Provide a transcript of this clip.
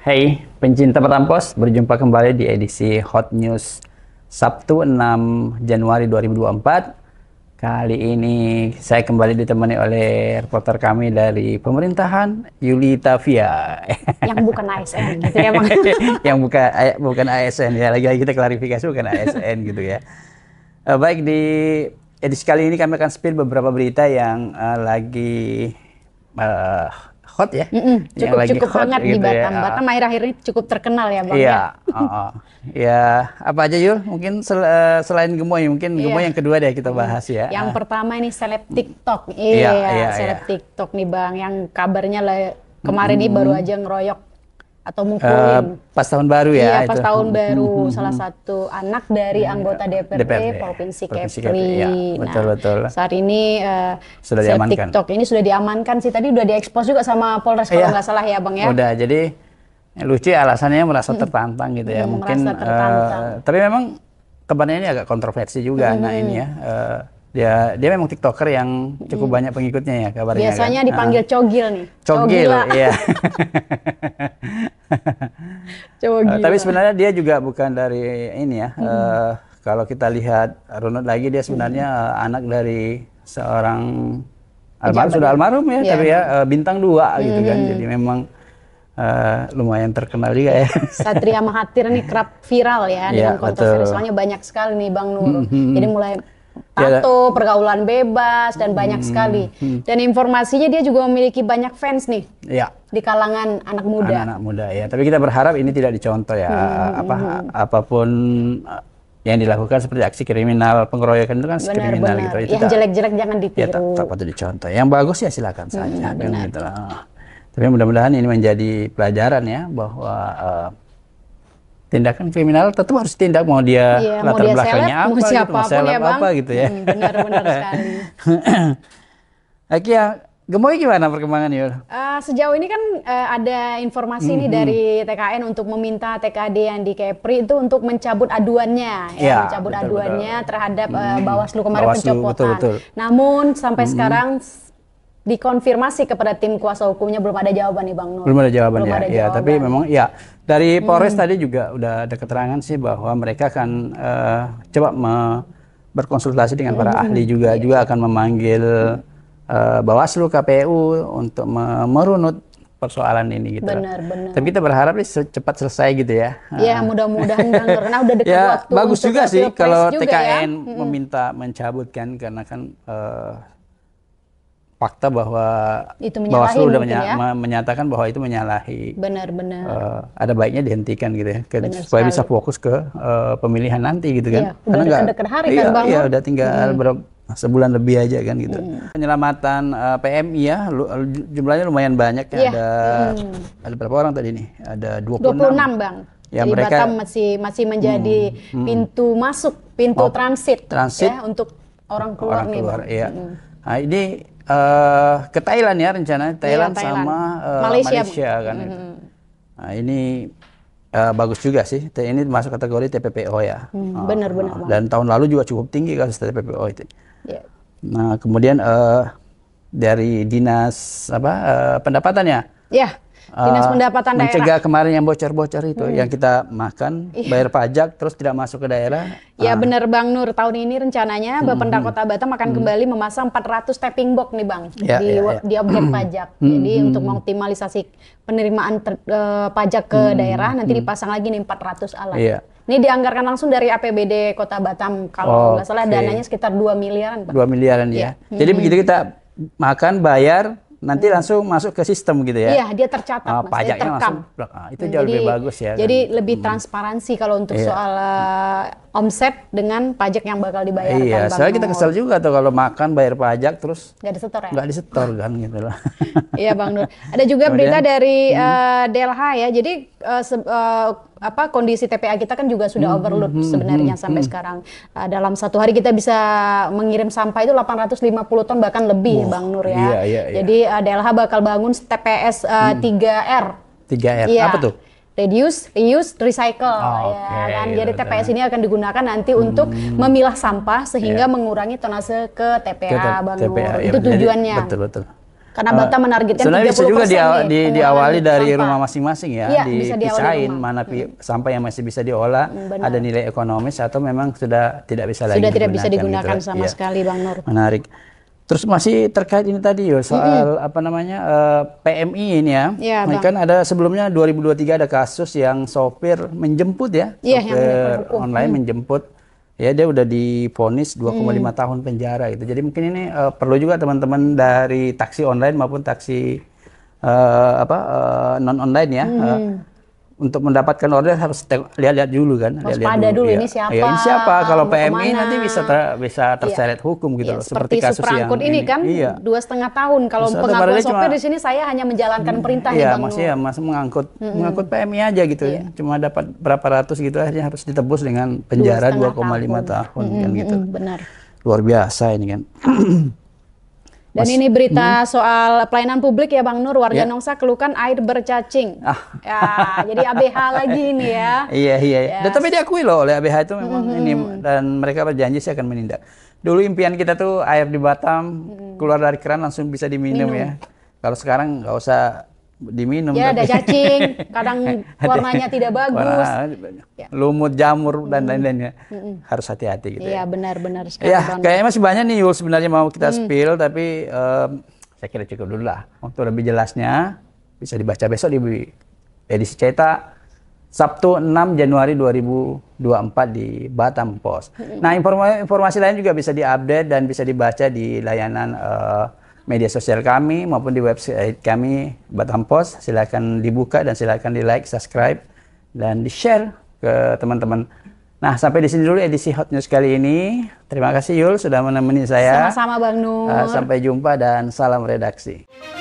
Hey, pencinta Petampos, berjumpa kembali di edisi Hot News Sabtu 6 Januari 2024. Kali ini saya kembali ditemani oleh reporter kami dari pemerintahan Yuli Tavia. Yang bukan ASN gitu ya, Yang buka, eh, bukan ASN ya, lagi-lagi kita klarifikasi bukan ASN gitu ya. Eh, baik, di edisi kali ini kami akan spill beberapa berita yang uh, lagi uh, hot ya. Mm -mm. Cukup yang lagi cukup hot banget gitu di ya. Batam. Ya. Batam akhir-akhir ini cukup terkenal ya bang. Iya. Ya, ah, ah. ya apa aja Yul? Mungkin sel eh, selain gemoy, mungkin yeah. gemoy yang kedua deh kita bahas ya. Yang ah. pertama ini seleb TikTok. Iya, yeah, yeah, seleb iya. TikTok nih bang. Yang kabarnya kemarin kemarin hmm. ini baru aja ngeroyok atau eh, mungkin uh, pas tahun baru ya iya, pas itu. tahun baru hmm, salah satu anak dari iya, anggota iya. DPRD, DPRD ya. provinsi, Kepri. Kepri ya, nah, betul nah, betul. Saat ini uh, sudah diamankan. TikTok ini sudah diamankan sih tadi sudah diekspos juga sama Polres iya. kalau nggak salah ya bang ya. Udah jadi ya, lucu ya, alasannya merasa tertantang gitu ya hmm, mungkin. Uh, tapi memang kemarin ini agak kontroversi juga hmm. nah ini ya. Uh, dia dia memang tiktoker yang cukup hmm. banyak pengikutnya ya kabarnya biasanya kan? dipanggil uh, cogil nih cogil, cogil ya cowok eh, gila. Tapi sebenarnya dia juga bukan dari ini ya. Hmm. kalau kita lihat runut lagi dia sebenarnya hmm. uh, anak dari seorang almarhum sudah ya? almarhum ya, iya. ya. tapi ya uh, bintang dua hmm. gitu kan. Jadi memang uh, lumayan terkenal juga ya. Satria Mahathir nih kerap viral ya, ya dengan kontroversi. Soalnya banyak sekali nih Bang Nur. hmm, Jadi mulai tato, ya, pergaulan bebas dan banyak hmm, sekali. Hmm. Dan informasinya dia juga memiliki banyak fans nih. Ya. Di kalangan anak muda. Anak-anak muda ya. Tapi kita berharap ini tidak dicontoh ya. Hmm, hmm apa hmm. apapun eh, yang dilakukan seperti aksi kriminal pengeroyokan itu kan benar, kriminal benar. gitu. ya. yang jelek-jelek jangan ditiru. Ya tak, tak patut dicontoh. Yang bagus ya silakan saja hmm, kan gitu. Tapi mudah-mudahan ini menjadi pelajaran ya bahwa uh, tindakan kriminal tetap harus tindak mau dia iya, latar mau dia belakangnya seleb, apa, mau siapa gitu, mau seleb ya, bang. apa gitu ya. Hmm, benar benar sekali. ya. Gemoy gimana perkembangan ya? Uh, sejauh ini kan uh, ada informasi mm -hmm. nih mm-hmm. dari TKN untuk meminta TKD yang di Kepri itu untuk mencabut aduannya, ya, ya mencabut betul, aduannya betul. terhadap uh, Bawaslu kemarin Bawaslu, pencopotan. Nah, namun sampai mm -hmm. sekarang dikonfirmasi kepada tim kuasa hukumnya belum ada jawaban nih Bang Nur. Belum ada jawaban belum ya. Ada ya, tapi memang ya dari hmm. Polres hmm. tadi juga udah ada keterangan sih bahwa mereka akan uh, coba me berkonsultasi dengan para hmm. ahli juga yeah. juga akan memanggil uh, Bawaslu KPU untuk merunut persoalan ini gitu. Benar, benar. Tapi kita berharap sih cepat selesai gitu ya. Ya, mudah-mudahan karena udah dekat ya, waktu. Bagus juga sih kalau TKN ya. Hmm. meminta mencabutkan karena kan uh, fakta bahwa itu Bawaslu sudah menya ya? menyatakan bahwa itu menyalahi. Benar-benar. Uh, eh, ada baiknya dihentikan gitu ya, ke, supaya bisa fokus ke uh, pemilihan nanti gitu kan. Iya, Karena nggak dekat hari iya, kan Iya, iya udah tinggal hmm. Nah, sebulan lebih aja kan gitu. Hmm. Penyelamatan uh, eh, PMI ya lu, jumlahnya lumayan banyak ya ya. ada hmm. ada berapa orang tadi nih? Ada 26. 26, Bang. Ya, Jadi mereka, Batam masih masih menjadi hmm, hmm. pintu masuk, pintu oh, transit, transit ya untuk orang keluar orang nih. Keluar, Iya. Hmm. Nah, ini uh, ke Thailand ya rencana iya, Thailand, Thailand. sama uh, Malaysia, Malaysia kan mm -hmm. nah, ini uh, bagus juga sih ini masuk kategori TPPO ya hmm, benar benar uh, dan tahun lalu juga cukup tinggi kasus TPPO itu yeah. nah kemudian uh, dari dinas apa uh, pendapatannya ya yeah dinas eh, pendapatan daerah. Mencegah kemarin yang bocor-bocor itu hmm. yang kita makan, iya. bayar pajak terus tidak masuk ke daerah. Ya ah. benar Bang Nur, tahun ini rencananya hmm, Bapenda hmm. Kota Batam akan hmm. kembali memasang 400 tapping box nih Bang ya, di ya, ya. di objek hmm. pajak. Jadi untuk mengoptimalisasi penerimaan ter, uh, pajak ke daerah nanti dipasang lagi nih 400 alat. Iya. Ini dianggarkan langsung dari APBD Kota Batam kalau oh, nggak salah okay. dananya sekitar 2 miliaran. Bang. 2 miliaran ya. ya. Jadi begitu kita makan bayar nanti hmm. langsung masuk ke sistem gitu ya. Iya, dia tercatat, uh, pajaknya dia langsung. uh, itu hmm, jauh lebih bagus ya. Jadi kan? lebih hmm. transparansi kalau untuk iya. soal uh, omset dengan pajak yang bakal dibayar. Iya, soalnya kita kesel juga tuh kalau makan bayar pajak terus nggak disetor ya. Nggak disetor kan gitu lah. iya, Bang Nur. Ada juga Kemudian, berita dari hmm. uh, Delha ya. Jadi uh, uh, apa kondisi TPA kita kan juga sudah hmm, overload hmm, hmm, sebenarnya hmm, sampai hmm. sekarang. Uh, dalam satu hari kita bisa mengirim sampah itu 850 ton bahkan lebih, oh, Bang Nur ya. Iya, iya, iya. Jadi uh, eh, DLH bakal bangun TPS uh, eh, hmm. 3R. 3R. Ya. Apa tuh? reduce, reuse, recycle oh, ya kan. Jadi TPS TPS ini akan digunakan nanti hmm. untuk memilah sampah sehingga yeah. mengurangi tonase ke TPA, ke Bang Nur. Ya, itu iya. tujuannya. Betul betul. Karena Bata uh, menargetkan Sebenarnya bisa juga dia, di, diawali dari rumah masing-masing ya, ya dipisahin mana hmm. sampah yang masih bisa diolah, Benar. ada nilai ekonomis atau memang sudah tidak bisa sudah lagi Sudah tidak bisa digunakan gitu. Ya. sama ya. sekali Bang Nur. Menarik. Terus masih terkait ini tadi yo soal -hmm. apa namanya uh, eh, PMI ini ya. ya Kan ada sebelumnya 2023 ada kasus yang sopir menjemput ya, ya sopir yang online hmm. menjemput ya dia udah diponis 2,5 hmm. tahun penjara gitu. Jadi mungkin ini uh, perlu juga teman-teman dari taksi online maupun taksi uh, apa uh, non online ya. Hmm. Uh, untuk mendapatkan order harus lihat-lihat dulu kan. Lihat-lihat dulu, dulu ya. ini siapa? Ya, ini siapa? Kalau PMI kemana? nanti bisa ter, bisa iya. terseret iya. hukum gitu iya, loh. Seperti, seperti kasus yang ini, kan, ini kan iya. dua setengah tahun. Kalau pengangkut pengakuan sopir cuma, di sini saya hanya menjalankan hmm. perintah iya, ya bang. Iya, mas mengangkut mm -hmm. mengangkut PMI aja gitu ya. iya. ya. Cuma dapat berapa ratus gitu akhirnya harus ditebus dengan penjara 2,5 tahun, tahun hmm, kan hmm, gitu. benar. Luar biasa ini kan. Dan Mas, ini berita hmm. soal pelayanan publik ya Bang Nur, warga yeah. Nongsa keluhkan air bercacing. Ah. Ya, jadi ABH lagi ini ya. Iya, iya. Yes. Iya. Ya. tapi diakui loh oleh ABH itu memang mm-hmm. ini dan mereka berjanji saya akan menindak. Dulu impian kita tuh air di Batam mm-hmm. keluar dari keran langsung bisa diminum Minum. ya. Kalau sekarang nggak usah diminum. Ya, tapi. ada cacing, kadang warnanya tidak bagus. Warna, ya. lumut, jamur dan hmm. lain-lainnya. Hmm. Harus hati-hati gitu. Iya, ya. benar-benar sekali. ya kayaknya masih banyak nih Yul sebenarnya mau kita hmm. spill tapi um, saya kira cukup dulu lah. Untuk lebih jelasnya bisa dibaca besok di edisi cetak Sabtu 6 Januari 2024 di Batam Post. Hmm. Nah, informasi, informasi lain juga bisa diupdate dan bisa dibaca di layanan uh, media sosial kami maupun di website kami Batam Post. Silakan dibuka dan silakan di like, subscribe dan di share ke teman-teman. Nah, sampai di sini dulu edisi Hot News kali ini. Terima kasih Yul sudah menemani saya. Sama-sama Bang Nur. Ah, sampai jumpa dan salam redaksi.